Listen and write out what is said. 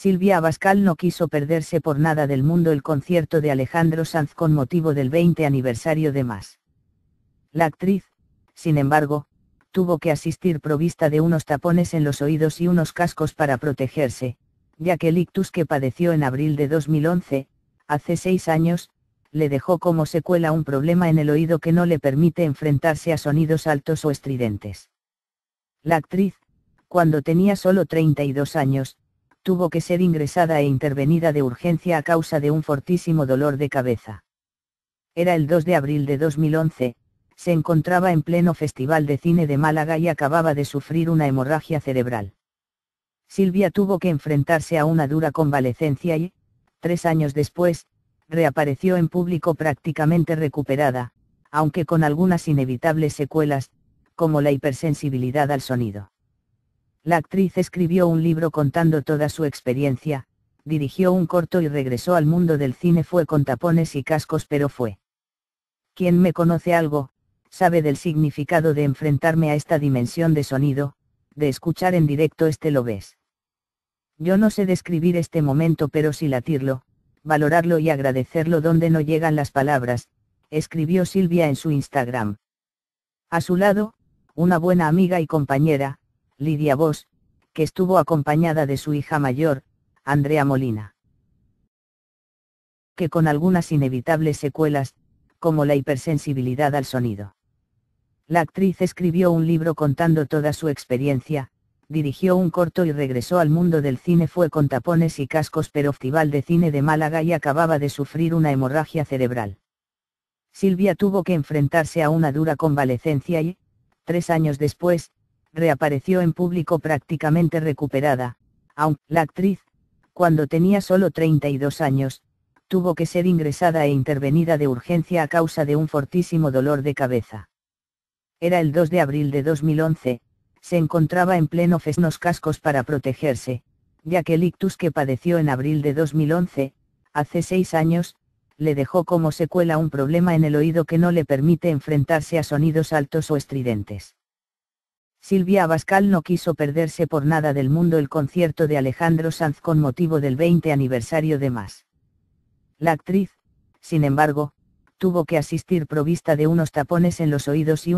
Silvia Abascal no quiso perderse por nada del mundo el concierto de Alejandro Sanz con motivo del 20 aniversario de Más. La actriz, sin embargo, tuvo que asistir provista de unos tapones en los oídos y unos cascos para protegerse, ya que el ictus que padeció en abril de 2011, hace seis años, le dejó como secuela un problema en el oído que no le permite enfrentarse a sonidos altos o estridentes. La actriz, cuando tenía solo 32 años, tuvo que ser ingresada e intervenida de urgencia a causa de un fortísimo dolor de cabeza. Era el 2 de abril de 2011, se encontraba en pleno Festival de Cine de Málaga y acababa de sufrir una hemorragia cerebral. Silvia tuvo que enfrentarse a una dura convalecencia y, tres años después, reapareció en público prácticamente recuperada, aunque con algunas inevitables secuelas, como la hipersensibilidad al sonido. La actriz escribió un libro contando toda su experiencia, dirigió un corto y regresó al mundo del cine fue con tapones y cascos pero fue. Quien me conoce algo, sabe del significado de enfrentarme a esta dimensión de sonido, de escuchar en directo este lo ves. Yo no sé describir este momento pero sí latirlo, valorarlo y agradecerlo donde no llegan las palabras, escribió Silvia en su Instagram. A su lado, una buena amiga y compañera, Lidia Bosch, que estuvo acompañada de su hija mayor, Andrea Molina. Que con algunas inevitables secuelas, como la hipersensibilidad al sonido. La actriz escribió un libro contando toda su experiencia, dirigió un corto y regresó al mundo del cine fue con tapones y cascos pero festival de cine de Málaga y acababa de sufrir una hemorragia cerebral. Silvia tuvo que enfrentarse a una dura convalecencia y, tres años después, reapareció en público prácticamente recuperada, aunque la actriz, cuando tenía solo 32 años, tuvo que ser ingresada e intervenida de urgencia a causa de un fortísimo dolor de cabeza. Era el 2 de abril de 2011, se encontraba en pleno fesnos cascos para protegerse, ya que el ictus que padeció en abril de 2011, hace seis años, le dejó como secuela un problema en el oído que no le permite enfrentarse a sonidos altos o estridentes. Silvia Abascal no quiso perderse por nada del mundo el concierto de Alejandro Sanz con motivo del 20 aniversario de Más. La actriz, sin embargo, tuvo que asistir provista de unos tapones en los oídos y un